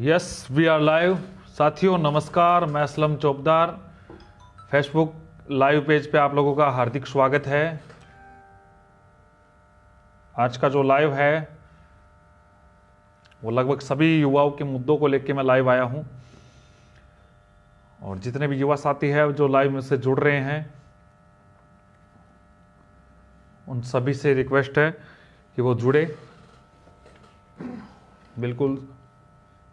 yes we are live साथियों नमस्कार मैं Aslam Chaubdar Facebook live page पे आप लोगों का हार्दिक स्वागत है आज का जो लाइव है वो लगभग सभी युवाओं के मुद्दों को लेके मैं लाइव आया हूँ और जितने भी युवा साथी हैं जो लाइव में से जुड़ रहे हैं उन सभी से रिक्वेस्ट है कि वो जुड़े बिल्कुल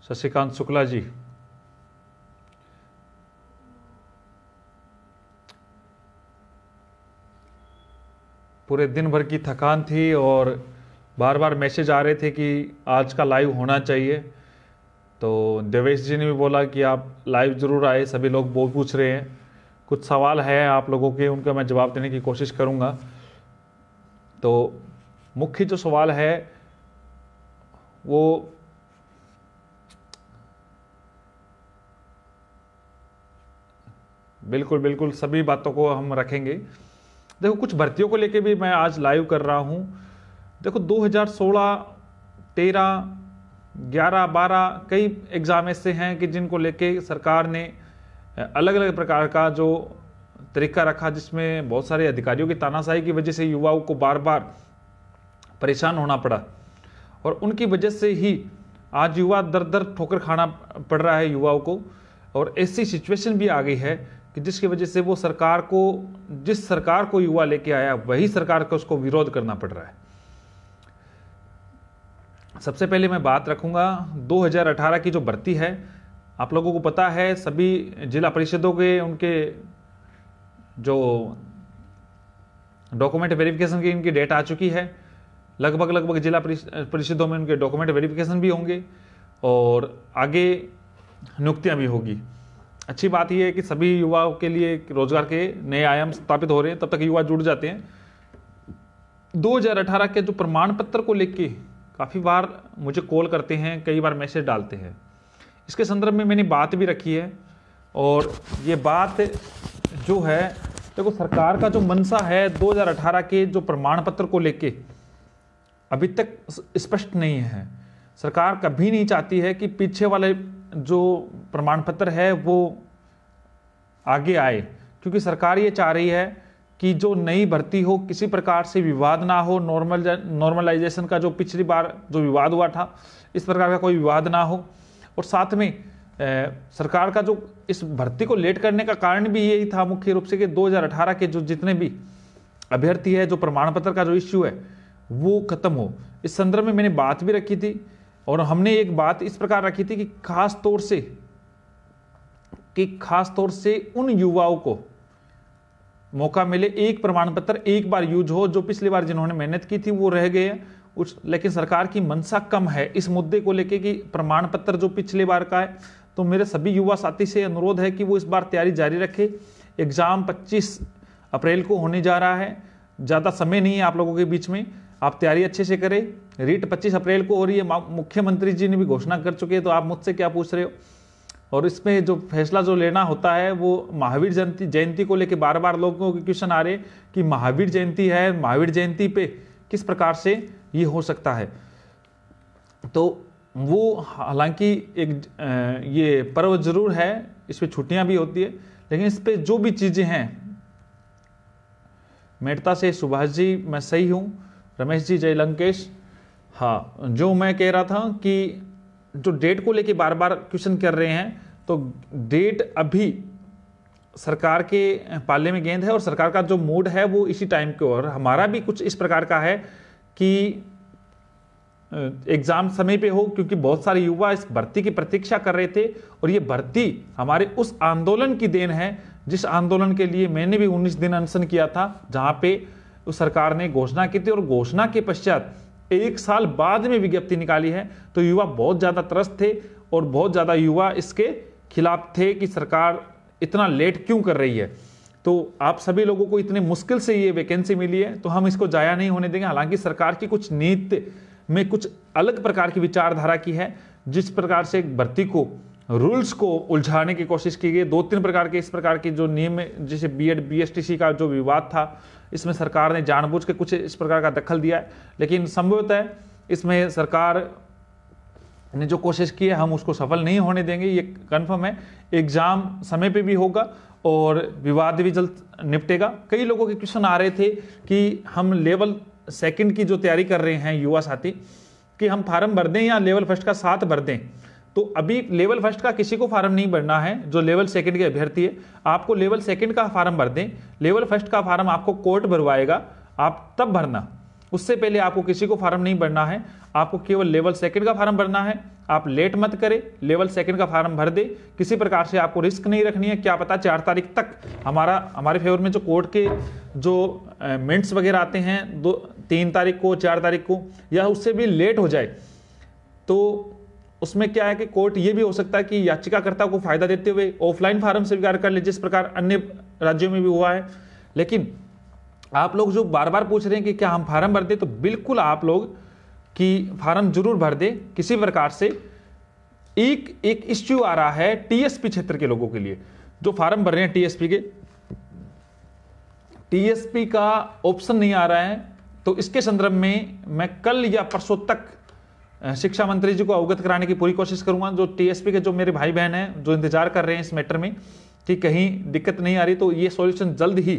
शशिकांत शुक्ला जी पूरे दिन भर की थकान थी और बार बार मैसेज आ रहे थे कि आज का लाइव होना चाहिए तो देवेश जी ने भी बोला कि आप लाइव ज़रूर आए सभी लोग बहुत पूछ रहे हैं कुछ सवाल हैं आप लोगों के उनका मैं जवाब देने की कोशिश करूँगा तो मुख्य जो सवाल है वो बिल्कुल बिल्कुल सभी बातों को हम रखेंगे देखो कुछ भर्तियों को लेके भी मैं आज लाइव कर रहा हूँ देखो 2016, 13, 11, 12 कई एग्ज़ाम ऐसे हैं कि जिनको लेके सरकार ने अलग अलग प्रकार का जो तरीका रखा जिसमें बहुत सारे अधिकारियों की तानाशाही की वजह से युवाओं को बार बार परेशान होना पड़ा और उनकी वजह से ही आज युवा दर दर ठोकर खाना पड़ रहा है युवाओं को और ऐसी सिचुएशन भी आ गई है कि जिसकी वजह से वो सरकार को जिस सरकार को युवा लेके आया वही सरकार का उसको विरोध करना पड़ रहा है सबसे पहले मैं बात रखूंगा 2018 की जो भर्ती है आप लोगों को पता है सभी जिला परिषदों के उनके जो डॉक्यूमेंट वेरिफिकेशन की इनकी डेट आ चुकी है लगभग लगभग जिला परिषदों में उनके डॉक्यूमेंट वेरिफिकेशन भी होंगे और आगे नियुक्तियाँ भी होगी अच्छी बात यह है कि सभी युवाओं के लिए रोजगार के नए आयाम स्थापित हो रहे हैं तब तक युवा जुड़ जाते हैं 2018 के जो प्रमाण पत्र को लेके काफ़ी बार मुझे कॉल करते हैं कई बार मैसेज डालते हैं इसके संदर्भ में मैंने बात भी रखी है और ये बात जो है देखो सरकार का जो मनसा है 2018 के जो प्रमाण पत्र को लेके अभी तक स्पष्ट नहीं है सरकार कभी नहीं चाहती है कि पीछे वाले जो प्रमाण पत्र है वो आगे आए क्योंकि सरकार ये चाह रही है कि जो नई भर्ती हो किसी प्रकार से विवाद ना हो नॉर्मल नॉर्मलाइजेशन का जो पिछली बार जो विवाद हुआ था इस प्रकार का कोई विवाद ना हो और साथ में ए, सरकार का जो इस भर्ती को लेट करने का कारण भी यही था मुख्य रूप से कि 2018 के जो जितने भी अभ्यर्थी है जो प्रमाण पत्र का जो इश्यू है वो ख़त्म हो इस संदर्भ में मैंने बात भी रखी थी और हमने एक बात इस प्रकार रखी थी कि खास तौर से कि खास तौर से उन युवाओं को मौका मिले एक प्रमाण पत्र एक बार यूज हो जो पिछली बार जिन्होंने मेहनत की थी वो रह गए उस लेकिन सरकार की मंशा कम है इस मुद्दे को लेके कि प्रमाण पत्र जो पिछले बार का है तो मेरे सभी युवा साथी से अनुरोध है कि वो इस बार तैयारी जारी रखे एग्ज़ाम 25 अप्रैल को होने जा रहा है ज़्यादा समय नहीं है आप लोगों के बीच में आप तैयारी अच्छे से करें रीट 25 अप्रैल को और ये मुख्यमंत्री जी ने भी घोषणा कर चुके हैं तो आप मुझसे क्या पूछ रहे हो और इसमें जो फैसला जो लेना होता है वो महावीर जयंती जयंती को लेके बार बार लोगों के क्वेश्चन आ रहे कि महावीर जयंती है महावीर जयंती पे किस प्रकार से ये हो सकता है तो वो हालांकि एक ये पर्व जरूर है इस पर छुट्टियाँ भी होती है लेकिन इस पर जो भी चीज़ें हैं मेटता से सुभाष जी मैं सही हूँ रमेश जी जय लंकेश हाँ जो मैं कह रहा था कि जो डेट को लेके बार बार क्वेश्चन कर रहे हैं तो डेट अभी सरकार के पाले में गेंद है और सरकार का जो मूड है वो इसी टाइम के और हमारा भी कुछ इस प्रकार का है कि एग्ज़ाम समय पे हो क्योंकि बहुत सारे युवा इस भर्ती की प्रतीक्षा कर रहे थे और ये भर्ती हमारे उस आंदोलन की देन है जिस आंदोलन के लिए मैंने भी 19 दिन अनशन किया था जहाँ पे तो सरकार ने घोषणा की थी और घोषणा के पश्चात एक साल बाद में विज्ञप्ति निकाली है तो युवा बहुत ज़्यादा त्रस्त थे और बहुत ज़्यादा युवा इसके खिलाफ थे कि सरकार इतना लेट क्यों कर रही है तो आप सभी लोगों को इतने मुश्किल से ये वैकेंसी मिली है तो हम इसको जाया नहीं होने देंगे हालांकि सरकार की कुछ नीति में कुछ अलग प्रकार की विचारधारा की है जिस प्रकार से एक भर्ती को रूल्स को उलझाने की कोशिश की गई दो तीन प्रकार के इस प्रकार के जो नियम जैसे बी एड बी का जो विवाद था इसमें सरकार ने जानबूझ के कुछ इस प्रकार का दखल दिया है लेकिन संभवतः इसमें सरकार ने जो कोशिश की है हम उसको सफल नहीं होने देंगे ये कन्फर्म है एग्ज़ाम समय पे भी होगा और विवाद भी जल्द निपटेगा कई लोगों के क्वेश्चन आ रहे थे कि हम लेवल सेकंड की जो तैयारी कर रहे हैं युवा साथी कि हम फार्म भर दें या लेवल फर्स्ट का साथ भर दें तो अभी लेवल फर्स्ट का किसी को फार्म नहीं भरना है जो लेवल सेकंड के अभ्यर्थी है आपको लेवल सेकंड का फार्म भर दें लेवल फर्स्ट का फार्म आपको कोर्ट भरवाएगा आप तब भरना उससे पहले आपको किसी को फार्म नहीं भरना है आपको केवल लेवल सेकंड का फार्म भरना है आप लेट मत करें लेवल सेकंड का फार्म भर दे किसी प्रकार से आपको रिस्क नहीं रखनी है क्या पता चार तारीख तक हमारा हमारे फेवर में जो कोर्ट के जो मिनट्स वगैरह आते हैं दो तीन तारीख को चार तारीख को या उससे भी लेट हो जाए तो उसमें क्या है कि कोर्ट ये भी हो सकता है कि याचिकाकर्ता को फायदा देते हुए ऑफलाइन फार्म स्वीकार कर ले जिस प्रकार अन्य राज्यों में भी हुआ है लेकिन आप लोग जो बार बार पूछ रहे हैं कि क्या हम फार्म भर दें तो बिल्कुल आप लोग कि फार्म जरूर भर दें किसी प्रकार से एक एक इश्यू आ रहा है टीएसपी क्षेत्र के लोगों के लिए जो फार्म भर रहे हैं टीएसपी के टीएसपी का ऑप्शन नहीं आ रहा है तो इसके संदर्भ में मैं कल या परसों तक शिक्षा मंत्री जी को अवगत कराने की पूरी कोशिश करूंगा जो टीएसपी के जो मेरे भाई बहन हैं जो इंतजार कर रहे हैं इस मैटर में कि कहीं दिक्कत नहीं आ रही तो ये सॉल्यूशन जल्द ही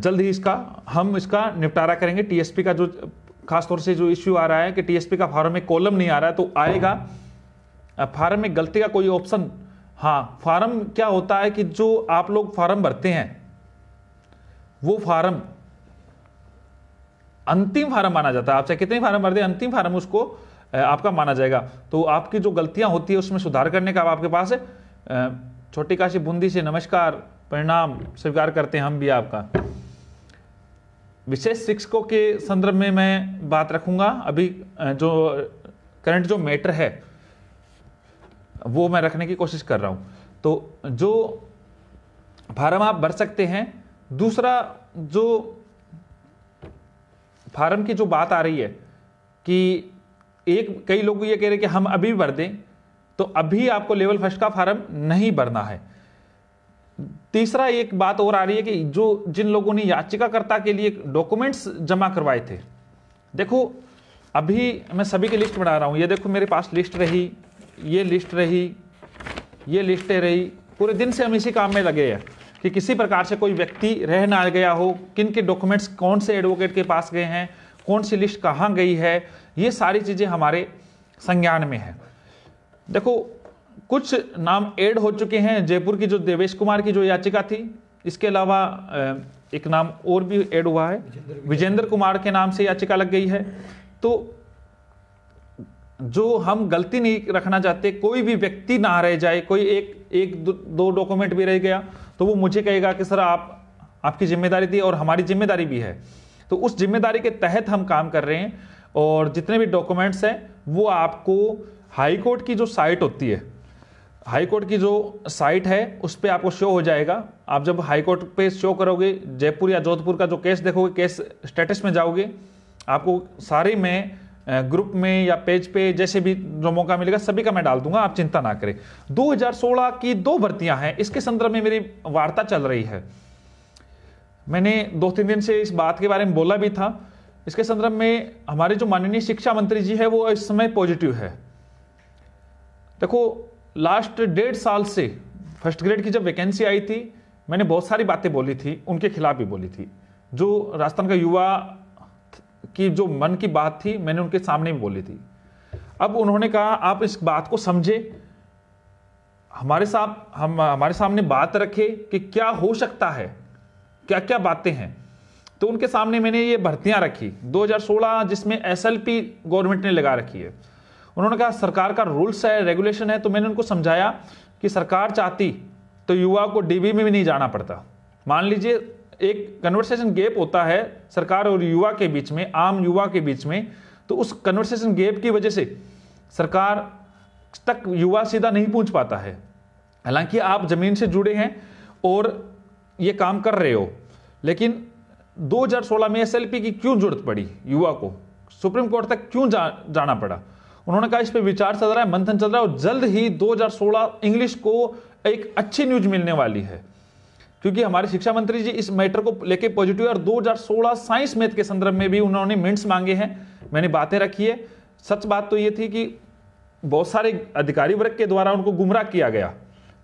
जल्द ही इसका हम इसका निपटारा करेंगे टीएसपी का जो खासतौर से जो इश्यू आ रहा है कि टीएसपी का फार्म में कॉलम नहीं आ रहा है तो आएगा फार्म में गलती का कोई ऑप्शन हाँ फार्म क्या होता है कि जो आप लोग फार्म भरते हैं वो फार्म अंतिम फार्म माना जाता है आप चाहे कितने फार्म भर दे अंतिम फार्म उसको आपका माना जाएगा तो आपकी जो गलतियां होती है उसमें सुधार करने का आपके पास है छोटी काशी बूंदी से नमस्कार परिणाम स्वीकार करते हैं हम भी आपका विशेष शिक्षकों के संदर्भ में मैं बात रखूंगा अभी जो करंट जो मैटर है वो मैं रखने की कोशिश कर रहा हूं तो जो फार्म आप भर सकते हैं दूसरा जो फार्म की जो बात आ रही है कि एक कई लोग ये कह रहे हैं कि हम अभी भर दें तो अभी आपको लेवल फर्स्ट का फार्म नहीं भरना है तीसरा एक बात और आ रही है कि जो जिन लोगों ने याचिकाकर्ता के लिए डॉक्यूमेंट्स जमा करवाए थे देखो अभी मैं सभी की लिस्ट बना रहा हूँ ये देखो मेरे पास लिस्ट रही ये लिस्ट रही ये लिस्टें रही पूरे दिन से हम इसी काम में लगे हैं कि किसी प्रकार से कोई व्यक्ति रह ना गया हो किन के डॉक्यूमेंट्स कौन से एडवोकेट के पास गए हैं कौन सी लिस्ट कहाँ गई है ये सारी चीज़ें हमारे संज्ञान में है देखो कुछ नाम ऐड हो चुके हैं जयपुर की जो देवेश कुमार की जो याचिका थी इसके अलावा एक नाम और भी ऐड हुआ है विजेंद्र कुमार के नाम से याचिका लग गई है तो जो हम गलती नहीं रखना चाहते कोई भी व्यक्ति ना रह जाए कोई एक एक दो डॉक्यूमेंट भी रह गया तो वो मुझे कहेगा कि सर आप आपकी जिम्मेदारी थी और हमारी जिम्मेदारी भी है तो उस जिम्मेदारी के तहत हम काम कर रहे हैं और जितने भी डॉक्यूमेंट्स हैं वो आपको हाई कोर्ट की जो साइट होती है हाई कोर्ट की जो साइट है उस पर आपको शो हो जाएगा आप जब हाई कोर्ट पे शो करोगे जयपुर या जोधपुर का जो केस देखोगे केस स्टेटस में जाओगे आपको सारे में ग्रुप में या पेज पे जैसे भी जो मौका मिलेगा सभी का मैं डाल दूंगा आप चिंता ना करें 2016 की दो भर्तियां हैं इसके संदर्भ में मेरी वार्ता चल रही है मैंने दो तीन दिन से इस बात के बारे में बोला भी था इसके संदर्भ में हमारे जो माननीय शिक्षा मंत्री जी है वो इस समय पॉजिटिव है देखो लास्ट डेढ़ साल से फर्स्ट ग्रेड की जब वैकेंसी आई थी मैंने बहुत सारी बातें बोली थी उनके खिलाफ भी बोली थी जो राजस्थान का युवा कि जो मन की बात थी मैंने उनके सामने ही बोली थी अब उन्होंने कहा आप इस बात को समझे हमारे साथ हम हमारे सामने बात रखे कि क्या हो सकता है क्या क्या बातें हैं तो उनके सामने मैंने ये भर्तियां रखी 2016 जिसमें एस गवर्नमेंट ने लगा रखी है उन्होंने कहा सरकार का रूल्स है रेगुलेशन है तो मैंने उनको समझाया कि सरकार चाहती तो युवा को डीबी में भी नहीं जाना पड़ता मान लीजिए एक कन्वर्सेशन गैप होता है सरकार और युवा के बीच में आम युवा के बीच में तो उस कन्वर्सेशन गैप की वजह से सरकार तक युवा सीधा नहीं पहुंच पाता है हालांकि आप ज़मीन से जुड़े हैं और ये काम कर रहे हो लेकिन 2016 में एसएलपी की क्यों जरूरत पड़ी युवा को सुप्रीम कोर्ट तक क्यों जा, जाना पड़ा उन्होंने कहा इस पर विचार चल रहा है मंथन चल रहा है और जल्द ही 2016 इंग्लिश को एक अच्छी न्यूज मिलने वाली है क्योंकि हमारे शिक्षा मंत्री जी इस मैटर को लेके पॉजिटिव और 2016 साइंस मैथ के संदर्भ में भी उन्होंने मिनट्स मांगे हैं मैंने बातें रखी है सच बात तो ये थी कि बहुत सारे अधिकारी वर्ग के द्वारा उनको गुमराह किया गया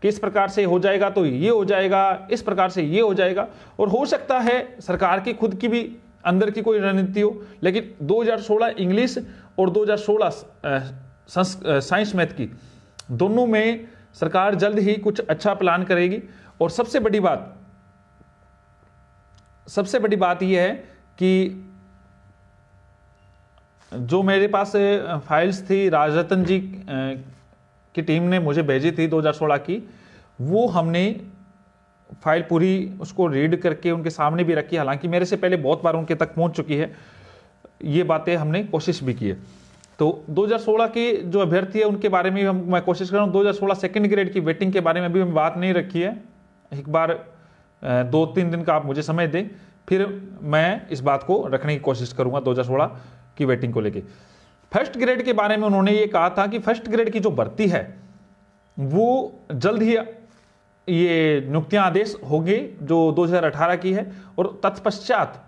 कि इस प्रकार से हो जाएगा तो ये हो जाएगा इस प्रकार से ये हो जाएगा और हो सकता है सरकार की खुद की भी अंदर की कोई रणनीति हो लेकिन 2016 इंग्लिश और 2016 साइंस मैथ की दोनों में सरकार जल्द ही कुछ अच्छा प्लान करेगी और सबसे बड़ी बात सबसे बड़ी बात यह है कि जो मेरे पास फाइल्स थी राजरतन जी की टीम ने मुझे भेजी थी 2016 की वो हमने फाइल पूरी उसको रीड करके उनके सामने भी रखी हालांकि मेरे से पहले बहुत बार उनके तक पहुंच चुकी है ये बातें हमने कोशिश भी की है तो 2016 की जो अभ्यर्थी है उनके बारे में भी हम मैं कोशिश कर रहा हूँ 2016 सेकंड ग्रेड की वेटिंग के बारे में भी हम बात नहीं रखी है एक बार दो तीन दिन का आप मुझे समय दें फिर मैं इस बात को रखने की कोशिश करूंगा दो हजार की वेटिंग को लेके फर्स्ट ग्रेड के बारे में उन्होंने ये कहा था कि फर्स्ट ग्रेड की जो भर्ती है वो जल्द ही ये नियुक्तियां आदेश होंगे जो 2018 की है और तत्पश्चात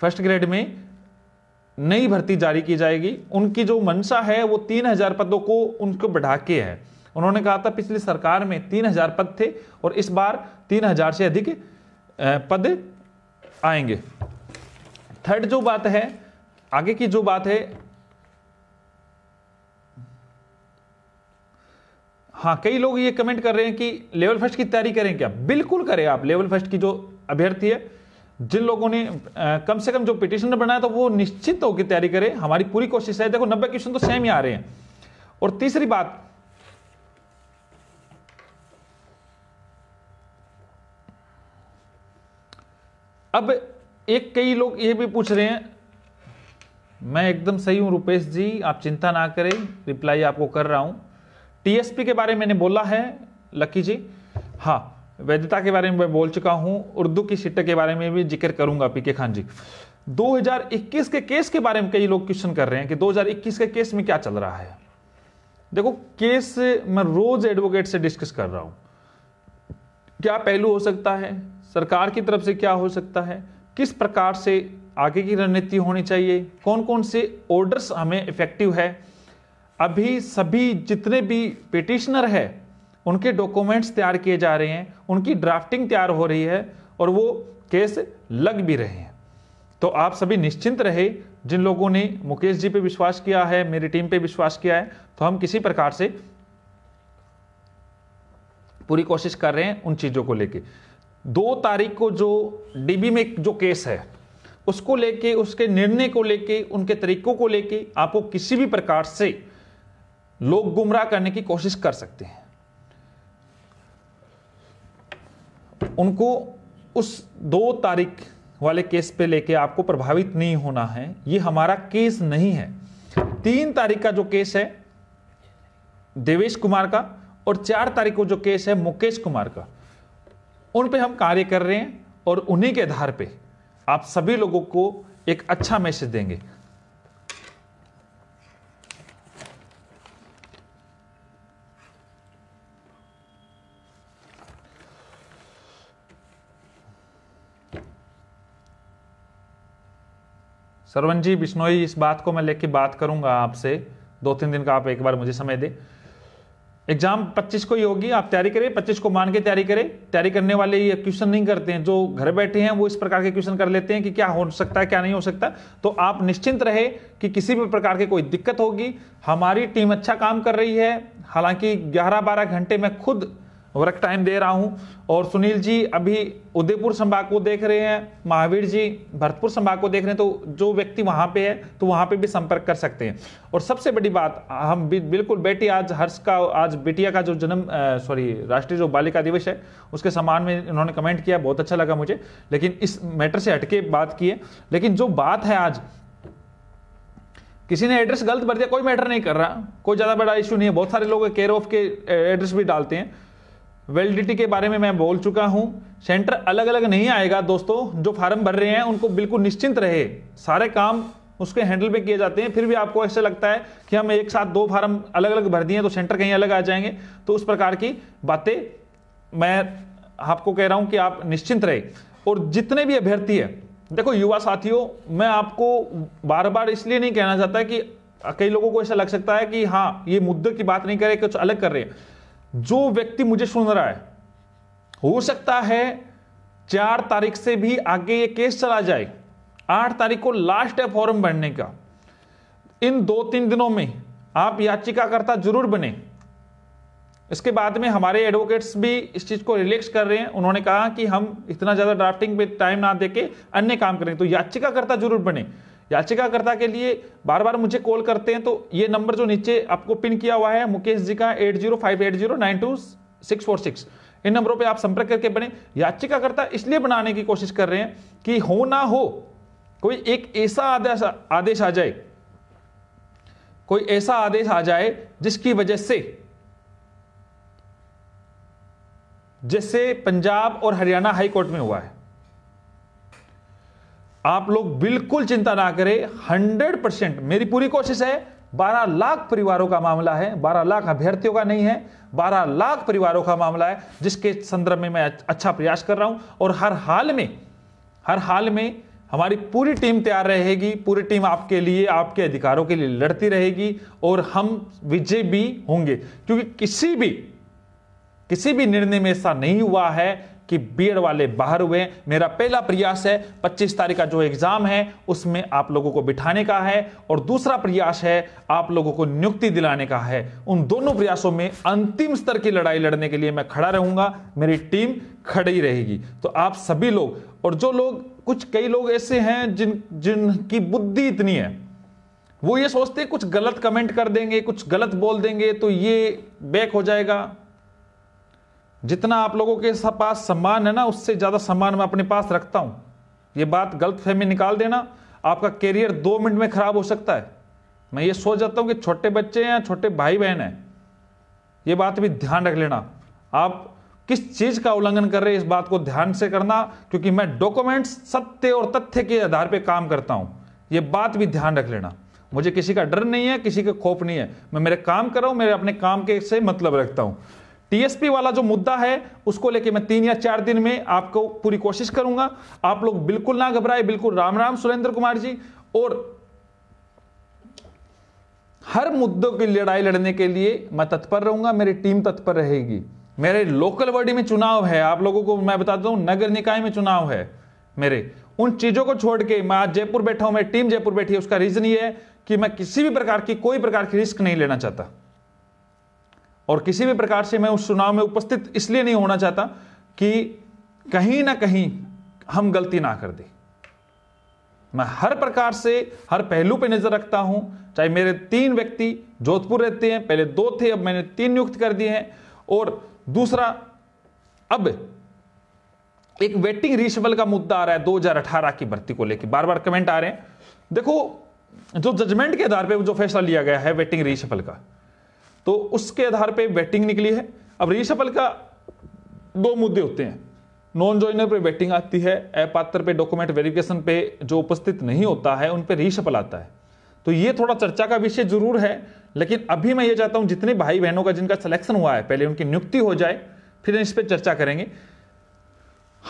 फर्स्ट ग्रेड में नई भर्ती जारी की जाएगी उनकी जो मंशा है वो तीन हजार पदों को उनको बढ़ा के है उन्होंने कहा था पिछली सरकार में तीन हजार पद थे और इस बार तीन हजार से अधिक पद आएंगे थर्ड जो बात है आगे की जो बात है हाँ कई लोग ये कमेंट कर रहे हैं कि लेवल फर्स्ट की तैयारी करें क्या बिल्कुल करें आप लेवल फर्स्ट की जो अभ्यर्थी है जिन लोगों ने आ, कम से कम जो पिटिशन बनाया था वो निश्चित होकर तैयारी करें हमारी पूरी कोशिश है देखो नब्बे क्वेश्चन तो सेम ही आ रहे हैं और तीसरी बात अब एक कई लोग ये भी पूछ रहे हैं मैं एकदम सही हूं रुपेश जी आप चिंता ना करें रिप्लाई आपको कर रहा हूं टीएसपी के बारे में मैंने बोला है लकी जी हाँ वैधता के बारे में मैं बोल चुका हूं उर्दू की सिट के बारे में भी जिक्र करूंगा पीके खान जी 2021 के केस के बारे में कई लोग क्वेश्चन कर रहे हैं कि 2021 के केस में क्या चल रहा है देखो केस मैं रोज एडवोकेट से डिस्कस कर रहा हूं क्या पहलू हो सकता है सरकार की तरफ से क्या हो सकता है किस प्रकार से आगे की रणनीति होनी चाहिए कौन कौन से ऑर्डर्स हमें इफेक्टिव है अभी सभी जितने भी पिटिशनर है उनके डॉक्यूमेंट्स तैयार किए जा रहे हैं उनकी ड्राफ्टिंग तैयार हो रही है और वो केस लग भी रहे हैं तो आप सभी निश्चिंत रहे जिन लोगों ने मुकेश जी पे विश्वास किया है मेरी टीम पे विश्वास किया है तो हम किसी प्रकार से पूरी कोशिश कर रहे हैं उन चीज़ों को लेके दो तारीख को जो डीबी में जो केस है उसको लेके उसके निर्णय को लेके उनके तरीकों को लेके आपको किसी भी प्रकार से लोग गुमराह करने की कोशिश कर सकते हैं उनको उस दो तारीख वाले केस पे लेके आपको प्रभावित नहीं होना है ये हमारा केस नहीं है तीन तारीख का जो केस है देवेश कुमार का और चार तारीख को जो केस है मुकेश कुमार का उन पे हम कार्य कर रहे हैं और उन्हीं के आधार पे आप सभी लोगों को एक अच्छा मैसेज देंगे सरवन जी बिश्नोई इस बात को मैं लेके बात करूंगा आपसे दो तीन दिन का आप एक बार मुझे समय दें एग्जाम 25 को ही होगी आप तैयारी करें 25 को मान के तैयारी करें तैयारी करने वाले ये क्वेश्चन नहीं करते हैं जो घर बैठे हैं वो इस प्रकार के क्वेश्चन कर लेते हैं कि क्या हो सकता है क्या नहीं हो सकता तो आप निश्चिंत रहे कि किसी भी प्रकार की कोई दिक्कत होगी हमारी टीम अच्छा काम कर रही है हालांकि ग्यारह बारह घंटे में खुद वर्क टाइम दे रहा हूँ और सुनील जी अभी उदयपुर संभाग को देख रहे हैं महावीर जी भरतपुर संभाग को देख रहे हैं तो जो व्यक्ति वहाँ पे है तो वहाँ पे भी संपर्क कर सकते हैं और सबसे बड़ी बात हम बिल्कुल बेटी आज हर्ष का आज बेटिया का जो जन्म सॉरी राष्ट्रीय जो बालिका दिवस है उसके सम्मान में इन्होंने कमेंट किया बहुत अच्छा लगा मुझे लेकिन इस मैटर से हटके बात की है लेकिन जो बात है आज किसी ने एड्रेस गलत भर दिया कोई मैटर नहीं कर रहा कोई ज़्यादा बड़ा इशू नहीं है बहुत सारे लोग केयर ऑफ के एड्रेस भी डालते हैं वेलिडिटी के बारे में मैं बोल चुका हूं सेंटर अलग अलग नहीं आएगा दोस्तों जो फार्म भर रहे हैं उनको बिल्कुल निश्चिंत रहे सारे काम उसके हैंडल पे किए जाते हैं फिर भी आपको ऐसा लगता है कि हम एक साथ दो फार्म अलग अलग भर दिए तो सेंटर कहीं अलग आ जाएंगे तो उस प्रकार की बातें मैं आपको कह रहा हूं कि आप निश्चिंत रहे और जितने भी अभ्यर्थी है देखो युवा साथियों मैं आपको बार बार इसलिए नहीं कहना चाहता कि कई लोगों को ऐसा लग सकता है कि हाँ ये मुद्दे की बात नहीं करे कुछ अलग कर रहे हैं जो व्यक्ति मुझे सुन रहा है हो सकता है चार तारीख से भी आगे ये केस चला जाए आठ तारीख को लास्ट है फॉर्म भरने का इन दो तीन दिनों में आप याचिकाकर्ता जरूर बने इसके बाद में हमारे एडवोकेट्स भी इस चीज़ को रिलैक्स कर रहे हैं उन्होंने कहा कि हम इतना ज़्यादा ड्राफ्टिंग पे टाइम ना देके अन्य काम करें तो याचिकाकर्ता जरूर बने याचिकाकर्ता के लिए बार बार मुझे कॉल करते हैं तो ये नंबर जो नीचे आपको पिन किया हुआ है मुकेश जी का eight zero five eight zero nine two six four six इन नंबरों पे आप संपर्क करके बने याचिकाकर्ता इसलिए बनाने की कोशिश कर रहे हैं कि हो ना हो कोई एक ऐसा आदेश आदेश आ जाए कोई ऐसा आदेश आ जाए जिसकी वजह से जिससे पंजाब और हरियाणा हाई कोर्ट में हुआ है आप लोग बिल्कुल चिंता ना करें हंड्रेड परसेंट मेरी पूरी कोशिश है 12 लाख परिवारों का मामला है 12 लाख अभ्यर्थियों का नहीं है 12 लाख परिवारों का मामला है जिसके संदर्भ में मैं अच्छा प्रयास कर रहा हूं और हर हाल में हर हाल में हमारी पूरी टीम तैयार रहेगी पूरी टीम आपके लिए आपके अधिकारों के लिए लड़ती रहेगी और हम विजय भी होंगे क्योंकि किसी भी किसी भी निर्णय में ऐसा नहीं हुआ है कि बीएड वाले बाहर हुए मेरा पहला प्रयास है 25 तारीख का जो एग्ज़ाम है उसमें आप लोगों को बिठाने का है और दूसरा प्रयास है आप लोगों को नियुक्ति दिलाने का है उन दोनों प्रयासों में अंतिम स्तर की लड़ाई लड़ने के लिए मैं खड़ा रहूंगा मेरी टीम खड़ी रहेगी तो आप सभी लोग और जो लोग कुछ कई लोग ऐसे हैं जिन जिनकी बुद्धि इतनी है वो ये सोचते कुछ गलत कमेंट कर देंगे कुछ गलत बोल देंगे तो ये बैक हो जाएगा जितना आप लोगों के पास सम्मान है ना उससे ज़्यादा सम्मान मैं अपने पास रखता हूँ ये बात गलत फहमी निकाल देना आपका करियर दो मिनट में ख़राब हो सकता है मैं ये सोच जाता हूँ कि छोटे बच्चे हैं छोटे भाई बहन हैं ये बात भी ध्यान रख लेना आप किस चीज़ का उल्लंघन कर रहे हैं इस बात को ध्यान से करना क्योंकि मैं डॉक्यूमेंट्स सत्य और तथ्य के आधार पर काम करता हूँ ये बात भी ध्यान रख लेना मुझे किसी का डर नहीं है किसी का खोफ नहीं है मैं मेरे काम कर रहा हूँ मेरे अपने काम के से मतलब रखता हूँ टीएसपी वाला जो मुद्दा है उसको लेके मैं तीन या चार दिन में आपको पूरी कोशिश करूंगा आप लोग बिल्कुल ना घबराए बिल्कुल राम राम सुरेंद्र कुमार जी और हर मुद्दों की लड़ाई लड़ने के लिए मैं तत्पर रहूंगा मेरी टीम तत्पर रहेगी मेरे लोकल बॉडी में चुनाव है आप लोगों को मैं बताता हूं नगर निकाय में चुनाव है मेरे उन चीजों को छोड़ के मैं आज जयपुर बैठा हूं मेरी टीम जयपुर बैठी है उसका रीजन ये है कि मैं किसी भी प्रकार की कोई प्रकार की रिस्क नहीं लेना चाहता और किसी भी प्रकार से मैं उस चुनाव में उपस्थित इसलिए नहीं होना चाहता कि कहीं ना कहीं हम गलती ना कर दें मैं हर प्रकार से हर पहलू पर नज़र रखता हूं चाहे मेरे तीन व्यक्ति जोधपुर रहते हैं पहले दो थे अब मैंने तीन नियुक्त कर दिए हैं और दूसरा अब एक वेटिंग रिशबल का मुद्दा आ रहा है 2018 की भर्ती को लेकर बार बार कमेंट आ रहे हैं देखो जो जजमेंट के आधार पर जो फैसला लिया गया है वेटिंग रिशफल का तो उसके आधार पे वेटिंग निकली है अब रिशफल का दो मुद्दे होते हैं नॉन ज्वाइनर पे वेटिंग आती है अपात्र पे डॉक्यूमेंट वेरिफिकेशन पे जो उपस्थित नहीं होता है उन पे रिशफल आता है तो ये थोड़ा चर्चा का विषय जरूर है लेकिन अभी मैं ये चाहता हूं जितने भाई बहनों का जिनका सिलेक्शन हुआ है पहले उनकी नियुक्ति हो जाए फिर इस पर चर्चा करेंगे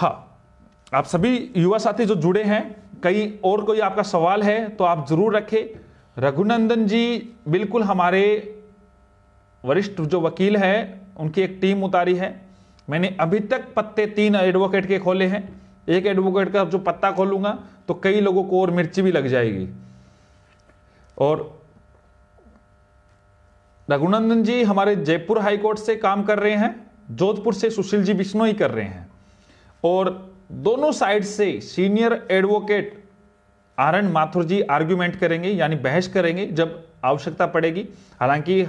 हाँ आप सभी युवा साथी जो जुड़े हैं कई और कोई आपका सवाल है तो आप जरूर रखें रघुनंदन जी बिल्कुल हमारे वरिष्ठ जो वकील हैं उनकी एक टीम उतारी है मैंने अभी तक पत्ते तीन एडवोकेट के खोले हैं एक एडवोकेट का जो पत्ता खोलूंगा तो कई लोगों को और मिर्ची भी लग जाएगी और रघुनंदन जी हमारे जयपुर हाईकोर्ट से काम कर रहे हैं जोधपुर से सुशील जी बिश्नोई कर रहे हैं और दोनों साइड से senior advocate Aran Mathur ji argument करेंगे यानी बहस करेंगे जब आवश्यकता पड़ेगी हालांकि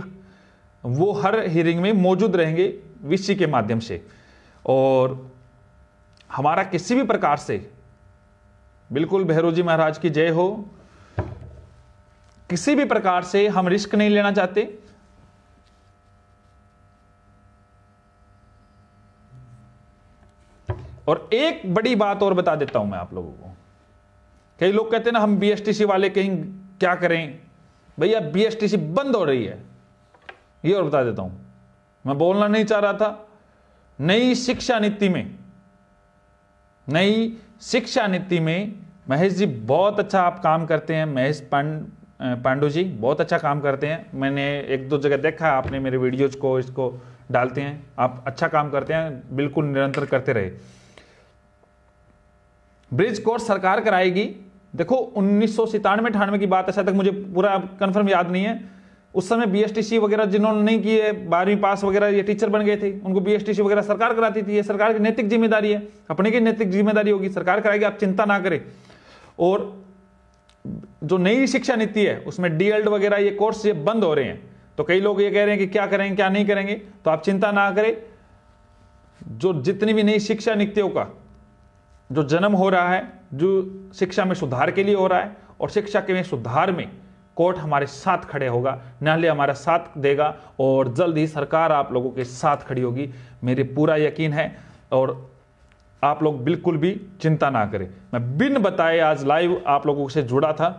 वो हर हियरिंग में मौजूद रहेंगे विषय के माध्यम से और हमारा किसी भी प्रकार से बिल्कुल जी महाराज की जय हो किसी भी प्रकार से हम रिस्क नहीं लेना चाहते और एक बड़ी बात और बता देता हूं मैं आप लोगों को कई लोग कहते हैं ना हम बीएसटीसी वाले कहीं क्या करें भैया बीएसटीसी बंद हो रही है ये और बता देता हूं मैं बोलना नहीं चाह रहा था नई शिक्षा नीति में नई शिक्षा नीति में महेश जी बहुत अच्छा आप काम करते हैं महेश पांड पांडू जी बहुत अच्छा काम करते हैं मैंने एक दो जगह देखा आपने मेरे वीडियोज को इसको डालते हैं आप अच्छा काम करते हैं बिल्कुल निरंतर करते रहे ब्रिज कोर्स सरकार कराएगी देखो उन्नीस सौ सितानवे अठानवे की बात है शायद तक मुझे पूरा कंफर्म याद नहीं है उस समय बीएसटीसी वगैरह जिन्होंने नहीं किए बारहवीं पास वगैरह ये टीचर बन गए थे उनको बीएसटीसी वगैरह सरकार कराती थी ये सरकार की नैतिक जिम्मेदारी है अपने की नैतिक जिम्मेदारी होगी सरकार कराएगी आप चिंता ना करें और जो नई शिक्षा नीति है उसमें डीएलड वगैरह ये कोर्स ये बंद हो रहे हैं तो कई लोग ये कह रहे हैं कि क्या करेंगे क्या नहीं करेंगे तो आप चिंता ना करें जो जितनी भी नई शिक्षा नीतियों का जो जन्म हो रहा है जो शिक्षा में सुधार के लिए हो रहा है और शिक्षा के सुधार में कोर्ट हमारे साथ खड़े होगा न्यायालय हमारा साथ देगा और जल्द ही सरकार आप लोगों के साथ खड़ी होगी मेरे पूरा यकीन है और आप लोग बिल्कुल भी चिंता ना करें मैं बिन बताए आज लाइव आप लोगों से जुड़ा था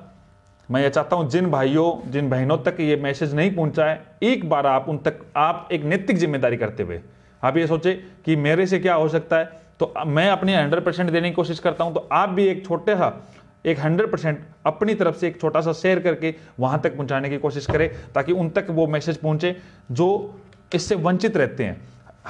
मैं ये चाहता हूँ जिन भाइयों जिन बहनों तक ये मैसेज नहीं पहुँचा है एक बार आप उन तक आप एक नैतिक जिम्मेदारी करते हुए आप ये सोचे कि मेरे से क्या हो सकता है तो मैं अपनी हंड्रेड परसेंट देने की कोशिश करता हूँ तो आप भी एक छोटे सा एक हंड्रेड परसेंट अपनी तरफ से एक छोटा सा शेयर करके वहाँ तक पहुँचाने की कोशिश करें ताकि उन तक वो मैसेज पहुँचे जो इससे वंचित रहते हैं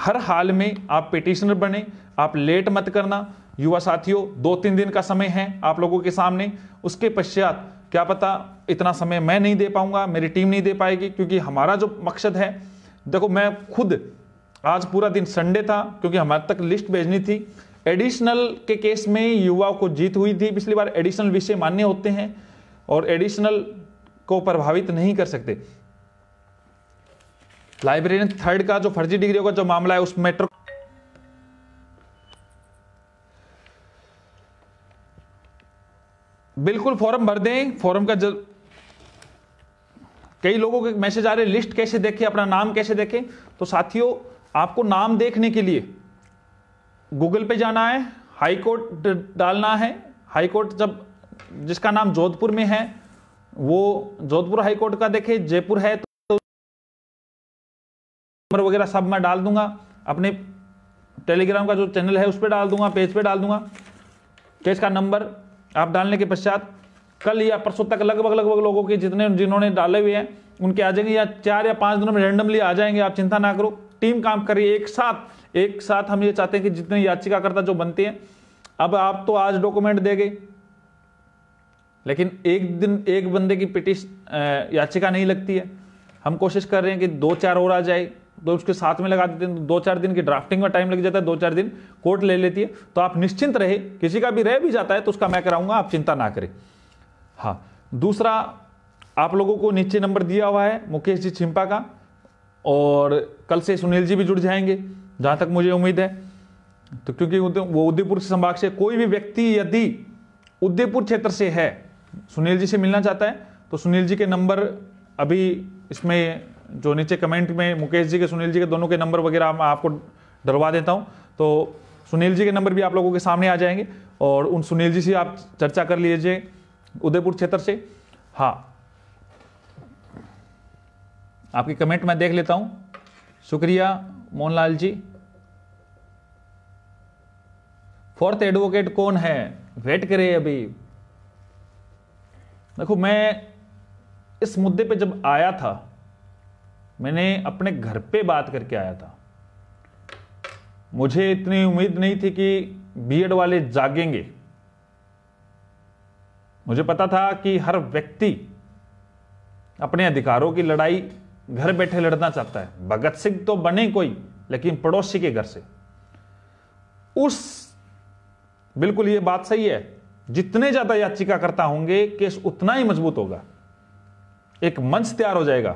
हर हाल में आप पिटिशनर बने आप लेट मत करना युवा साथियों दो तीन दिन का समय है आप लोगों के सामने उसके पश्चात क्या पता इतना समय मैं नहीं दे पाऊंगा मेरी टीम नहीं दे पाएगी क्योंकि हमारा जो मकसद है देखो मैं खुद आज पूरा दिन संडे था क्योंकि हमारे तक लिस्ट भेजनी थी एडिशनल के केस में युवा को जीत हुई थी पिछली बार एडिशनल विषय मान्य होते हैं और एडिशनल को प्रभावित नहीं कर सकते लाइब्रेरियन थर्ड का जो फर्जी डिग्री का जो मामला है उस मेट्रो बिल्कुल फॉर्म भर दें फॉर्म का जल कई लोगों के मैसेज आ रहे लिस्ट कैसे देखें अपना नाम कैसे देखें तो साथियों आपको नाम देखने के लिए गूगल पे जाना है हाई कोर्ट डालना है हाई कोर्ट जब जिसका नाम जोधपुर में है वो जोधपुर हाई कोर्ट का देखे जयपुर है तो नंबर वगैरह सब मैं डाल दूंगा अपने टेलीग्राम का जो चैनल है उस पर डाल दूंगा पेज पे डाल दूंगा केस का नंबर आप डालने के पश्चात कल या परसों तक लगभग लगभग लोगों के जितने जिन्होंने डाले हुए हैं उनके आ जाएंगे या चार या पाँच दिनों में रैंडमली आ जाएंगे आप चिंता ना करो टीम काम करिए एक साथ एक साथ हम ये चाहते हैं कि जितने याचिकाकर्ता जो बनते हैं अब आप तो आज डॉक्यूमेंट दे गए लेकिन एक दिन एक बंदे की पिटिश याचिका नहीं लगती है हम कोशिश कर रहे हैं कि दो चार और आ जाए तो उसके साथ में लगा देते हैं तो दो चार दिन की ड्राफ्टिंग में टाइम लग जाता है दो चार दिन कोर्ट ले लेती है तो आप निश्चिंत रहे किसी का भी रह भी जाता है तो उसका मैं कराऊंगा आप चिंता ना करें हाँ दूसरा आप लोगों को नीचे नंबर दिया हुआ है मुकेश जी छिंपा का और कल से सुनील जी भी जुड़ जाएंगे जहाँ तक मुझे उम्मीद है तो क्योंकि वो उदयपुर संभाग से कोई भी व्यक्ति यदि उदयपुर क्षेत्र से है सुनील जी से मिलना चाहता है तो सुनील जी के नंबर अभी इसमें जो नीचे कमेंट में मुकेश जी के सुनील जी के दोनों के नंबर वगैरह मैं आपको डलवा देता हूँ तो सुनील जी के नंबर भी आप लोगों के सामने आ जाएंगे और उन सुनील जी से आप चर्चा कर लीजिए उदयपुर क्षेत्र से हाँ आपकी कमेंट मैं देख लेता हूँ शुक्रिया मोहनलाल जी फोर्थ एडवोकेट कौन है वेट करें अभी देखो मैं इस मुद्दे पे जब आया था मैंने अपने घर पे बात करके आया था मुझे इतनी उम्मीद नहीं थी कि बीएड वाले जागेंगे मुझे पता था कि हर व्यक्ति अपने अधिकारों की लड़ाई घर बैठे लड़ना चाहता है भगत सिंह तो बने कोई लेकिन पड़ोसी के घर से उस बिल्कुल ये बात सही है जितने ज्यादा याचिकाकर्ता होंगे केस उतना ही मजबूत होगा एक मंच तैयार हो जाएगा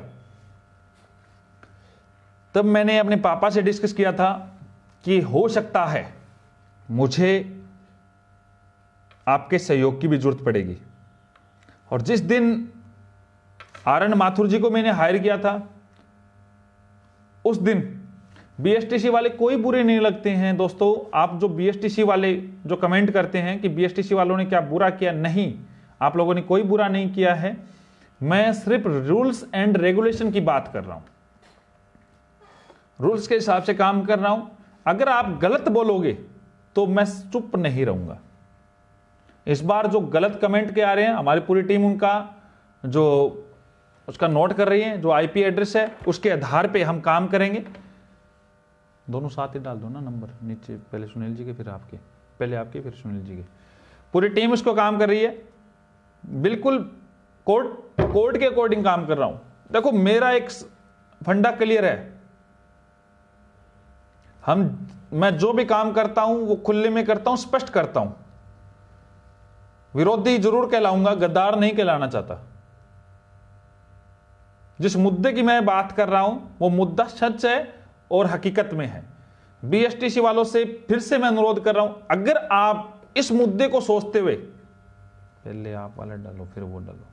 तब मैंने अपने पापा से डिस्कस किया था कि हो सकता है मुझे आपके सहयोग की भी जरूरत पड़ेगी और जिस दिन आर एन माथुर जी को मैंने हायर किया था उस दिन बीएसटीसी वाले कोई बुरे नहीं लगते हैं दोस्तों आप जो बीएसटीसी वाले जो कमेंट करते हैं कि बीएसटीसी वालों ने क्या बुरा किया नहीं आप लोगों ने कोई बुरा नहीं किया है मैं सिर्फ रूल्स एंड रेगुलेशन की बात कर रहा हूं रूल्स के हिसाब से काम कर रहा हूं अगर आप गलत बोलोगे तो मैं चुप नहीं रहूंगा इस बार जो गलत कमेंट के आ रहे हैं हमारी पूरी टीम उनका जो उसका नोट कर रही है जो आईपी एड्रेस है उसके आधार पे हम काम करेंगे दोनों साथ ही डाल दो ना नंबर नीचे पहले सुनील जी के फिर आपके पहले आपके फिर सुनील जी के पूरी टीम उसको काम कर रही है बिल्कुल कोर्ट कोर्ट के अकॉर्डिंग काम कर रहा हूं देखो मेरा एक फंडा क्लियर है हम मैं जो भी काम करता हूं वो खुले में करता हूं स्पष्ट करता हूं विरोधी जरूर कहलाऊंगा गद्दार नहीं कहलाना चाहता जिस मुद्दे की मैं बात कर रहा हूं वो मुद्दा सच है और हकीकत में है बीएसटीसी वालों से फिर से मैं अनुरोध कर रहा हूं अगर आप इस मुद्दे को सोचते हुए पहले आप वाला डालो फिर वो डालो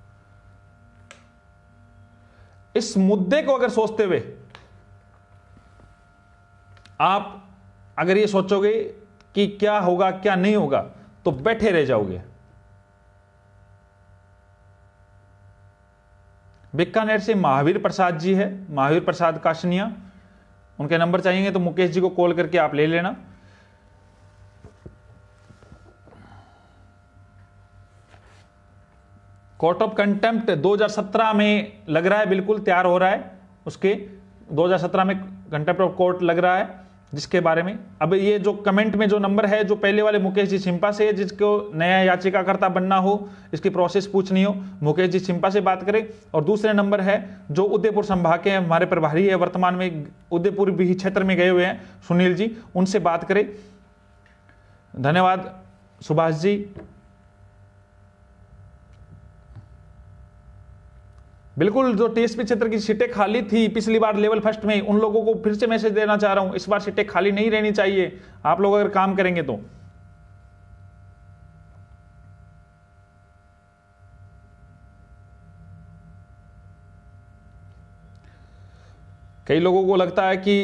इस मुद्दे को अगर सोचते हुए आप अगर ये सोचोगे कि क्या होगा क्या नहीं होगा तो बैठे रह जाओगे बीकानेर से महावीर प्रसाद जी है महावीर प्रसाद काशनिया उनके नंबर चाहिए तो मुकेश जी को कॉल करके आप ले लेना कोर्ट ऑफ कंटेम्प्ट 2017 में लग रहा है बिल्कुल तैयार हो रहा है उसके 2017 में कंटेम्प्ट ऑफ कोर्ट लग रहा है जिसके बारे में अब ये जो कमेंट में जो नंबर है जो पहले वाले मुकेश जी सिंपा से है जिसको नया याचिकाकर्ता बनना हो इसकी प्रोसेस पूछनी हो मुकेश जी सिंपा से बात करें और दूसरे नंबर है जो उदयपुर संभाग के हमारे प्रभारी है वर्तमान में उदयपुर भी क्षेत्र में गए हुए हैं सुनील जी उनसे बात करें धन्यवाद सुभाष जी बिल्कुल जो टीएसपी क्षेत्र की सीटें खाली थी पिछली बार लेवल फर्स्ट में उन लोगों को फिर से मैसेज देना चाह रहा हूं इस बार सीटें खाली नहीं रहनी चाहिए आप लोग अगर काम करेंगे तो कई लोगों को लगता है कि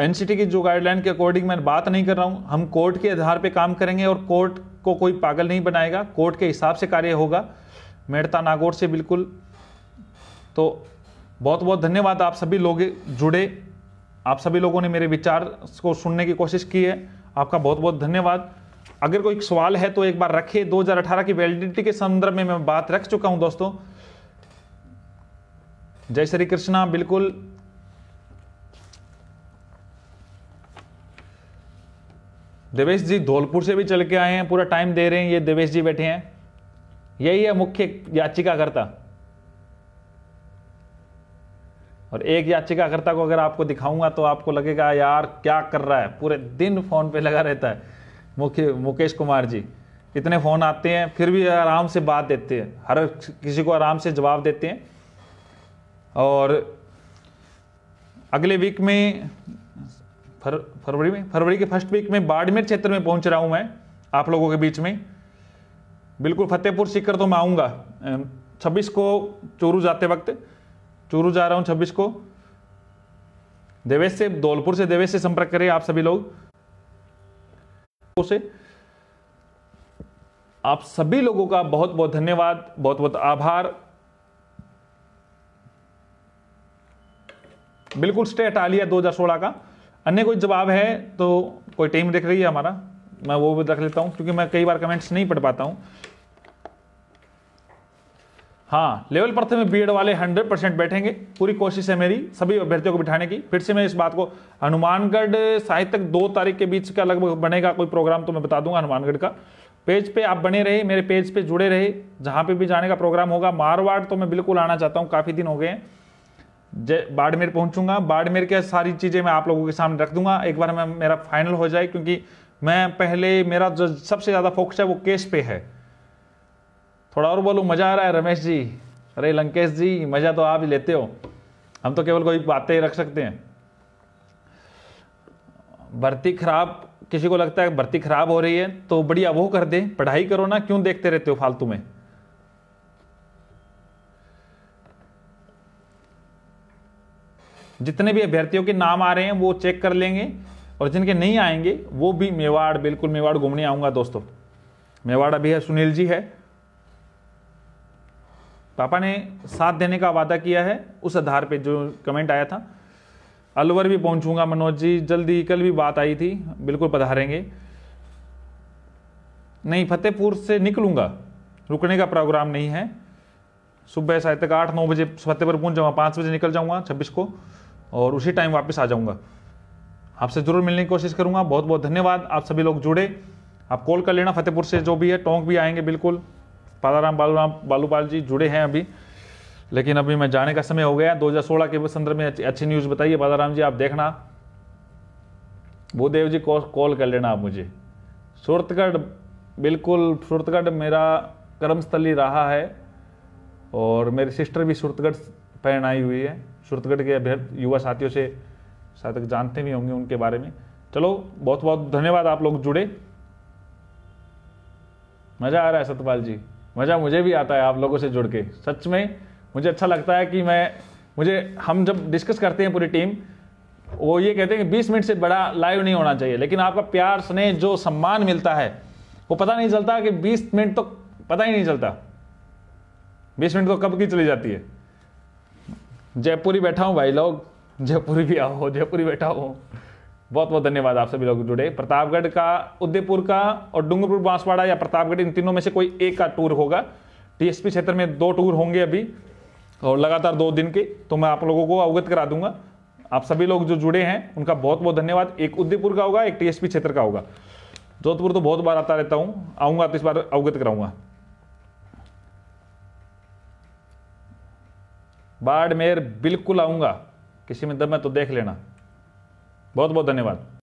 एनसीटी की जो गाइडलाइन के अकॉर्डिंग मैं बात नहीं कर रहा हूं हम कोर्ट के आधार पर काम करेंगे और कोर्ट को कोई पागल नहीं बनाएगा कोर्ट के हिसाब से कार्य होगा मेड़ता नागौर से बिल्कुल तो बहुत बहुत धन्यवाद आप सभी लोग जुड़े आप सभी लोगों ने मेरे विचार को सुनने की कोशिश की है आपका बहुत बहुत धन्यवाद अगर कोई सवाल है तो एक बार रखे 2018 की वैलिडिटी के संदर्भ में मैं बात रख चुका हूं दोस्तों जय श्री कृष्णा बिल्कुल देवेश जी धौलपुर से भी चल के आए हैं पूरा टाइम दे रहे हैं ये देवेश जी बैठे हैं यही है मुख्य याचिकाकर्ता और एक याचिकाकर्ता को अगर आपको दिखाऊंगा तो आपको लगेगा यार क्या कर रहा है पूरे दिन फोन पे लगा रहता है मुख्य मुकेश कुमार जी इतने फ़ोन आते हैं फिर भी आराम से बात देते हैं हर किसी को आराम से जवाब देते हैं और अगले वीक में फर फरवरी में फरवरी के फर्स्ट वीक में बाड़मेर क्षेत्र में पहुंच रहा हूं मैं आप लोगों के बीच में बिल्कुल फतेहपुर सीकर तो मैं आऊँगा छब्बीस को चूरू जाते वक्त चूरू जा रहा हूँ छब्बीस को देवेश से धौलपुर से देवेश से संपर्क करें आप सभी लोग से आप सभी लोगों का बहुत बहुत धन्यवाद बहुत बहुत आभार बिल्कुल स्टे हटा लिया दो हजार सोलह का अन्य कोई जवाब है तो कोई टीम देख रही है हमारा मैं वो भी रख लेता हूं क्योंकि मैं कई बार कमेंट्स नहीं पढ़ पाता हूं हाँ लेवल प्रथम में बीएड वाले 100 परसेंट बैठेंगे पूरी कोशिश है मेरी सभी अभ्यर्थियों को बिठाने की फिर से मैं इस बात को हनुमानगढ़ साहित्य तक दो तारीख के बीच का लगभग बनेगा कोई प्रोग्राम तो मैं बता दूंगा हनुमानगढ़ का पेज पे आप बने रहे मेरे पेज पे जुड़े रहे जहाँ पे भी जाने का प्रोग्राम होगा मारवाड़ तो मैं बिल्कुल आना चाहता हूँ काफ़ी दिन हो गए जय बाड़मेर पहुँचूंगा बाड़मेर के सारी चीज़ें मैं आप लोगों के सामने रख दूंगा एक बार मैं मेरा फाइनल हो जाए क्योंकि मैं पहले मेरा जो सबसे ज़्यादा फोकस है वो केस पे है थोड़ा और बोलूँ मज़ा आ रहा है रमेश जी अरे लंकेश जी मज़ा तो आप ही लेते हो हम तो केवल कोई बातें ही रख सकते हैं भर्ती खराब किसी को लगता है भर्ती खराब हो रही है तो बढ़िया वो कर दे पढ़ाई करो ना क्यों देखते रहते हो फालतू में जितने भी अभ्यर्थियों के नाम आ रहे हैं वो चेक कर लेंगे और जिनके नहीं आएंगे वो भी मेवाड़ बिल्कुल मेवाड़ घूमने आऊंगा दोस्तों मेवाड़ अभी है सुनील जी है पापा ने साथ देने का वादा किया है उस आधार पे जो कमेंट आया था अलवर भी पहुंचूंगा मनोज जी जल्दी कल भी बात आई थी बिल्कुल पधारेंगे नहीं फतेहपुर से निकलूंगा रुकने का प्रोग्राम नहीं है सुबह शायद तक आठ नौ बजे फतेहपुर पहुंच जाऊँगा पाँच बजे निकल जाऊँगा छब्बीस को और उसी टाइम वापस आ जाऊँगा आपसे ज़रूर मिलने की कोशिश करूँगा बहुत बहुत धन्यवाद आप सभी लोग जुड़े आप कॉल कर लेना फतेहपुर से जो भी है टोंक भी आएंगे बिल्कुल पालाराम बालूराम बालूपाल जी जुड़े हैं अभी लेकिन अभी मैं जाने का समय हो गया 2016 के संदर्भ में अच्छी न्यूज़ बताइए पालाराम जी आप देखना भूदेव जी को कॉल कर लेना आप मुझे सूरतगढ़ बिल्कुल सूरतगढ़ मेरा कर्मस्थली रहा है और मेरी सिस्टर भी सूरतगढ़ पहन आई हुई है सूरतगढ़ के अभ्यर्थ युवा साथियों से शायद जानते भी होंगे उनके बारे में चलो बहुत बहुत धन्यवाद आप लोग जुड़े मज़ा आ रहा है सतपाल जी मज़ा मुझे भी आता है आप लोगों से जुड़ के सच में मुझे अच्छा लगता है कि मैं मुझे हम जब डिस्कस करते हैं पूरी टीम वो ये कहते हैं कि 20 मिनट से बड़ा लाइव नहीं होना चाहिए लेकिन आपका प्यार स्नेह जो सम्मान मिलता है वो पता नहीं चलता कि 20 मिनट तो पता ही नहीं चलता 20 मिनट तो कब की चली जाती है जयपुरी बैठा हूँ भाई लोग जयपुरी भी आओ जयपुरी बैठा हूँ बहुत बहुत धन्यवाद आप सभी लोग जुड़े प्रतापगढ़ का उदयपुर का और डूंगरपुर बांसवाड़ा या प्रतापगढ़ इन तीनों में से कोई एक का टूर होगा टीएसपी क्षेत्र में दो टूर होंगे अभी और लगातार दो दिन के तो मैं आप लोगों को अवगत करा दूंगा आप सभी लोग जो जुड़े हैं उनका बहुत बहुत धन्यवाद एक उदयपुर का होगा एक टीएसपी क्षेत्र का होगा जोधपुर तो बहुत बार आता रहता हूँ आऊँगा तो इस बार अवगत कराऊंगा बाड़मेर बिल्कुल आऊंगा किसी में दम है तो देख लेना बहुत बहुत धन्यवाद